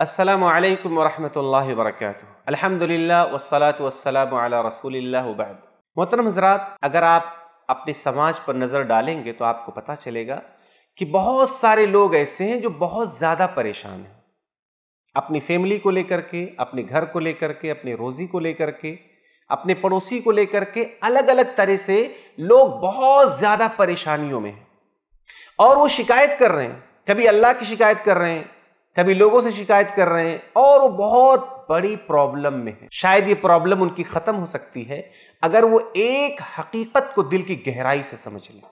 असलम वरहमल वर्क अलहमदिल्ला वसलात वसलाम रसूलिल्लाबाद मोहतरम हजरात अगर आप अपने समाज पर नज़र डालेंगे तो आपको पता चलेगा कि बहुत सारे लोग ऐसे हैं जो बहुत ज़्यादा परेशान हैं अपनी फैमिली को लेकर के अपने घर को लेकर के अपने रोज़ी को लेकर के अपने पड़ोसी को लेकर के अलग अलग तरह से लोग बहुत ज़्यादा परेशानियों में हैं और वो शिकायत कर रहे हैं कभी अल्लाह की शिकायत कर रहे हैं कभी लोगों से शिकायत कर रहे हैं और वो बहुत बड़ी प्रॉब्लम में है शायद ये प्रॉब्लम उनकी खत्म हो सकती है अगर वो एक हकीकत को दिल की गहराई से समझ लें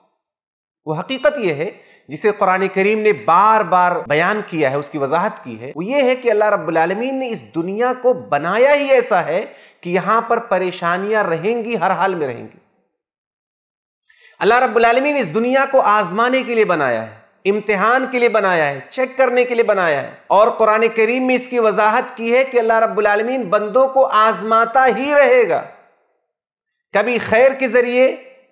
वो हकीकत ये है जिसे कुरान करीम ने बार बार बयान किया है उसकी वजाहत की है वो ये है कि अल्लाह रब्लमीन ने इस दुनिया को बनाया ही ऐसा है कि यहाँ पर परेशानियां रहेंगी हर हाल में रहेंगी अल्लाह ने इस दुनिया को आजमाने के लिए बनाया है इम्तिहान के लिए बनाया है चेक करने के लिए बनाया है और कुरान करीम में इसकी वजाहत की है कि अल्लाह रब्बुल बंदों को आजमाता ही रहेगा कभी खैर के जरिए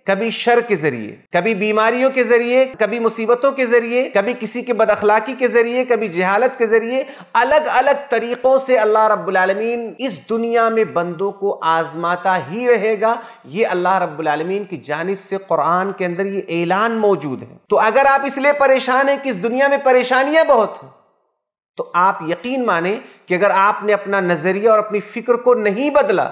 कभी शर के जरिए कभी बीमारियों के जरिए कभी मुसीबतों के जरिए कभी किसी के बदअखलाकी के जरिए कभी जहालत के जरिए अलग अलग तरीक़ों से अल्लाह रब्बुलमीन इस दुनिया में बंदों को आजमाता ही रहेगा ये अल्लाह रब्बुलमीन की जानब से कुरान के अंदर ये ऐलान मौजूद है तो अगर आप इसलिए परेशान हैं कि इस दुनिया में परेशानियां बहुत हैं तो आप यकीन माने कि अगर आपने अपना नज़रिया और अपनी फ़िक्र को नहीं बदला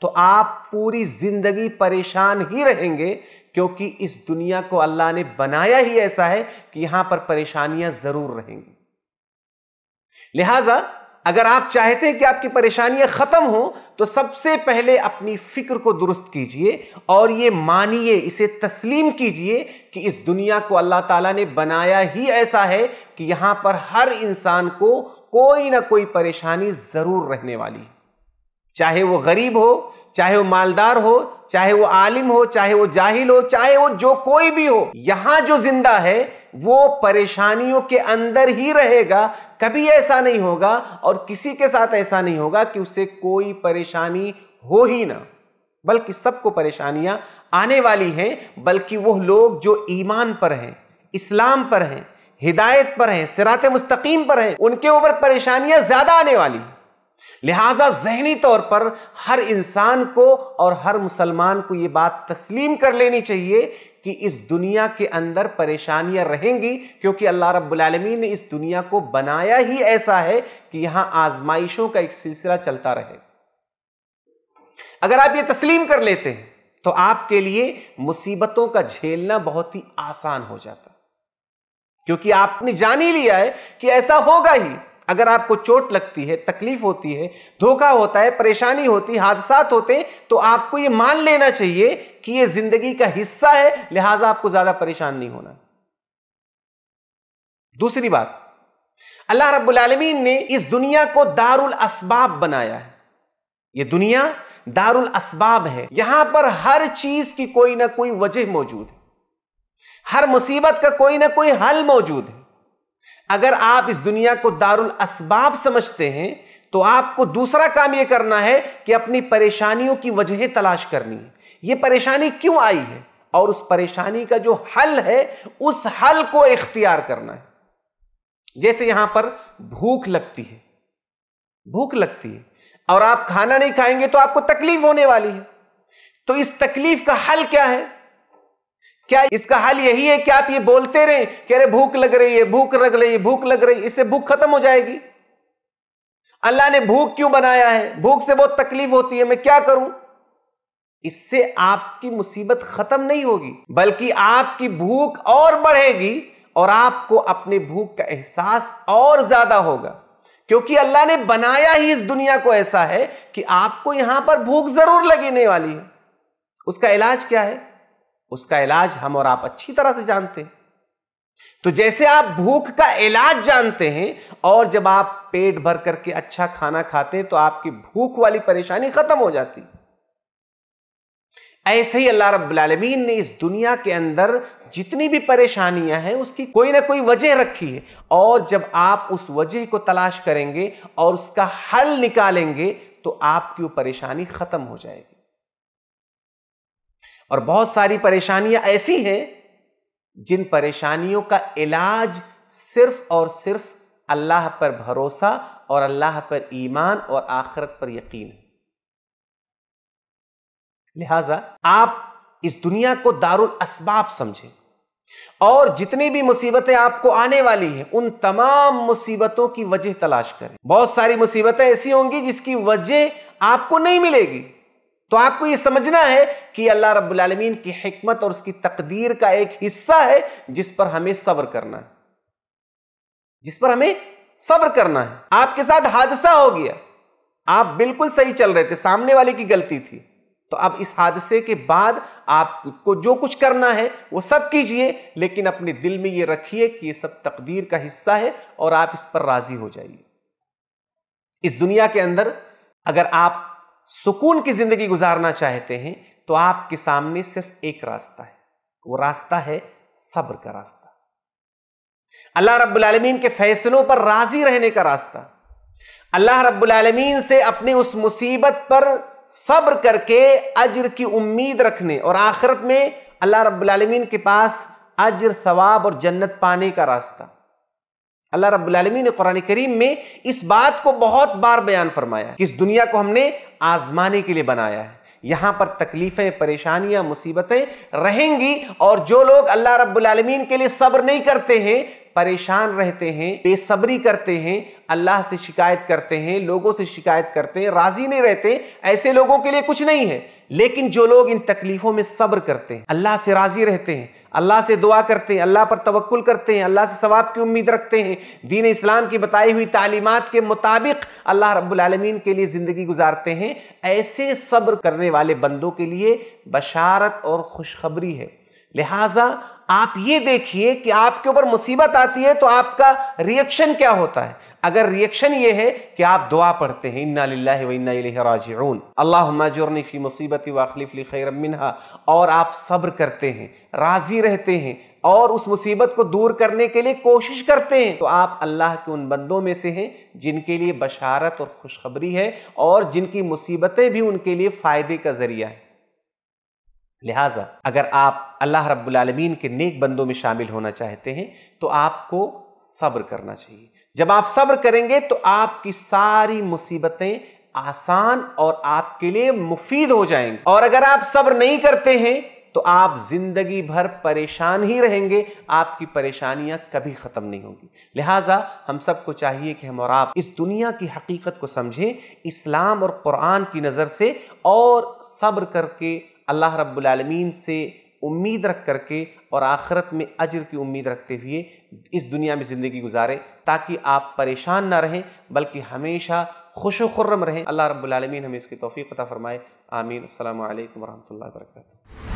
तो आप पूरी जिंदगी परेशान ही रहेंगे क्योंकि इस दुनिया को अल्लाह ने बनाया ही ऐसा है कि यहां पर परेशानियां जरूर रहेंगी लिहाजा अगर आप चाहते हैं कि आपकी परेशानियां खत्म हो तो सबसे पहले अपनी फिक्र को दुरुस्त कीजिए और ये मानिए इसे तस्लीम कीजिए कि इस दुनिया को अल्लाह ताला ने बनाया ही ऐसा है कि यहां पर हर इंसान को कोई ना कोई परेशानी ज़रूर रहने वाली है चाहे वो गरीब हो चाहे वो मालदार हो चाहे वो आलिम हो चाहे वो जाहिल हो चाहे वो जो कोई भी हो यहां जो जिंदा है वो परेशानियों के अंदर ही रहेगा कभी ऐसा नहीं होगा और किसी के साथ ऐसा नहीं होगा कि उससे कोई परेशानी हो ही ना बल्कि सबको परेशानियां आने वाली हैं बल्कि वो लोग जो ईमान पर हैं इस्लाम पर हैं हिदायत पर हैं सिरात मुस्तकीम पर हैं उनके ऊपर परेशानियां ज्यादा आने वाली हैं लिहाजा जहनी तौर पर हर इंसान को और हर मुसलमान को यह बात तस्लीम कर लेनी चाहिए कि इस दुनिया के अंदर परेशानियां रहेंगी क्योंकि अल्लाह रब्बुल ने इस दुनिया को बनाया ही ऐसा है कि यहां आजमाइशों का एक सिलसिला चलता रहे अगर आप ये तस्लीम कर लेते हैं तो आपके लिए मुसीबतों का झेलना बहुत ही आसान हो जाता क्योंकि आपने जान ही लिया है कि ऐसा होगा ही अगर आपको चोट लगती है तकलीफ होती है धोखा होता है परेशानी होती हादसात होते तो आपको ये मान लेना चाहिए कि ये जिंदगी का हिस्सा है लिहाजा आपको ज्यादा परेशान नहीं होना दूसरी बात अल्लाह रब्बुल रबालमीन ने इस दुनिया को दारुल असबाब बनाया है ये दुनिया दारुल असबाब है यहां पर हर चीज की कोई ना कोई वजह मौजूद है हर मुसीबत का कोई ना कोई हल मौजूद है अगर आप इस दुनिया को दारुल असबाब समझते हैं तो आपको दूसरा काम यह करना है कि अपनी परेशानियों की वजह तलाश करनी है ये परेशानी क्यों आई है और उस परेशानी का जो हल है उस हल को इख्तियार करना है जैसे यहां पर भूख लगती है भूख लगती है और आप खाना नहीं खाएंगे तो आपको तकलीफ होने वाली है तो इस तकलीफ का हल क्या है क्या इसका हाल यही है कि आप ये बोलते रहे कि अरे भूख लग रही है भूख लग रही है भूख लग रही है इससे भूख खत्म हो जाएगी अल्लाह ने भूख क्यों बनाया है भूख से बहुत तकलीफ होती है मैं क्या करूं इससे आपकी मुसीबत खत्म नहीं होगी बल्कि आपकी भूख और बढ़ेगी और आपको अपने भूख का एहसास और ज्यादा होगा क्योंकि अल्लाह ने बनाया ही इस दुनिया को ऐसा है कि आपको यहां पर भूख जरूर लगने वाली है उसका इलाज क्या है उसका इलाज हम और आप अच्छी तरह से जानते हैं तो जैसे आप भूख का इलाज जानते हैं और जब आप पेट भर करके अच्छा खाना खाते हैं तो आपकी भूख वाली परेशानी खत्म हो जाती ऐसे ही अल्लाह रबीन ने इस दुनिया के अंदर जितनी भी परेशानियां हैं उसकी कोई ना कोई वजह रखी है और जब आप उस वजह को तलाश करेंगे और उसका हल निकालेंगे तो आपकी वो परेशानी खत्म हो जाएगी और बहुत सारी परेशानियां ऐसी हैं जिन परेशानियों का इलाज सिर्फ और सिर्फ अल्लाह पर भरोसा और अल्लाह पर ईमान और आखिरत पर यकीन है लिहाजा आप इस दुनिया को दारुल असबाब समझें और जितनी भी मुसीबतें आपको आने वाली हैं उन तमाम मुसीबतों की वजह तलाश करें बहुत सारी मुसीबतें ऐसी होंगी जिसकी वजह आपको नहीं मिलेगी तो आपको यह समझना है कि अल्लाह रब्बुल की हमत और उसकी तकदीर का एक हिस्सा है जिस पर हमें सब्र करना है जिस पर हमें सब्र करना है आपके साथ हादसा हो गया आप बिल्कुल सही चल रहे थे सामने वाले की गलती थी तो अब इस हादसे के बाद आपको जो कुछ करना है वो सब कीजिए लेकिन अपने दिल में ये रखिए कि ये सब तकदीर का हिस्सा है और आप इस पर राजी हो जाइए इस दुनिया के अंदर अगर आप सुकून की जिंदगी गुजारना चाहते हैं तो आपके सामने सिर्फ एक रास्ता है वो रास्ता है सब्र का रास्ता अल्लाह रब्बुल आलमीन के फैसलों पर राजी रहने का रास्ता अल्लाह रब्बुल आलमीन से अपने उस मुसीबत पर सब्र करके अज्र की उम्मीद रखने और आखिरत में अल्लाह रब्बुल आलमीन के पास अज्र सवाब और जन्नत पाने का रास्ता अल्लाह रबालमी ने कुरान करीम में इस बात को बहुत बार बयान फरमाया कि इस दुनिया को हमने आजमाने के लिए बनाया है यहाँ पर तकलीफ़ें परेशानियां मुसीबतें रहेंगी और जो लोग अल्लाह रबालमीन के लिए सब्र नहीं करते हैं परेशान रहते हैं बेसब्री करते हैं अल्लाह से शिकायत करते हैं लोगों से शिकायत करते हैं राजी नहीं रहते ऐसे लोगों के लिए कुछ नहीं है लेकिन जो लोग इन तकलीफ़ों में सब्र करते हैं अल्लाह से राज़ी रहते हैं अल्लाह से दुआ करते हैं अल्लाह पर तवक्ल करते हैं अल्लाह से सवाब की उम्मीद रखते हैं दीन इस्लाम की बताई हुई तालीमत के मुताबिक अल्लाह रबालमीन के लिए ज़िंदगी गुजारते हैं ऐसे सब्र करने वाले बंदों के लिए बशारत और खुशखबरी है लिहाजा आप ये देखिए कि आपके ऊपर मुसीबत आती है तो आपका रिएक्शन क्या होता है अगर रिएक्शन ये है कि आप दुआ पढ़ते हैं इन्ना लिल्लाहि व इन्ना इलैहि राजिऊन अल्लाहुम्मा जुरनी फी मुसीबती व अखलिफ ली खैरम मिनहा और आप सब्र करते हैं राजी रहते हैं और उस मुसीबत को दूर करने के लिए कोशिश करते हैं तो आप अल्लाह के उन बंदों में से हैं जिनके लिए बशारत और खुशखबरी है और जिनकी मुसीबतें भी उनके लिए फ़ायदे का ज़रिया है लिहाजा अगर आप अल्लाह रब्बुलमीन के नेक बंदों में शामिल होना चाहते हैं तो आपको सब्र करना चाहिए जब आप सब्र करेंगे तो आपकी सारी मुसीबतें आसान और आपके लिए मुफीद हो जाएंगे और अगर आप सब्र नहीं करते हैं तो आप जिंदगी भर परेशान ही रहेंगे आपकी परेशानियां कभी ख़त्म नहीं होंगी लिहाजा हम सबको चाहिए कि हम और आप इस दुनिया की हकीकत को समझें इस्लाम और कुरान की नज़र से और सब्र करके अल्लाह रब्बुलमीन से उम्मीद रख करके और आखरत में अजर की उम्मीद रखते हुए इस दुनिया में ज़िंदगी गुजारें ताकि आप परेशान ना रहें बल्कि हमेशा खुश खुर्रम रहें अल्लाह रब्बुलमीन हमें इसकी तोफ़ी पता फ़रमाए आमीन अल्लाम वरहमल वर्का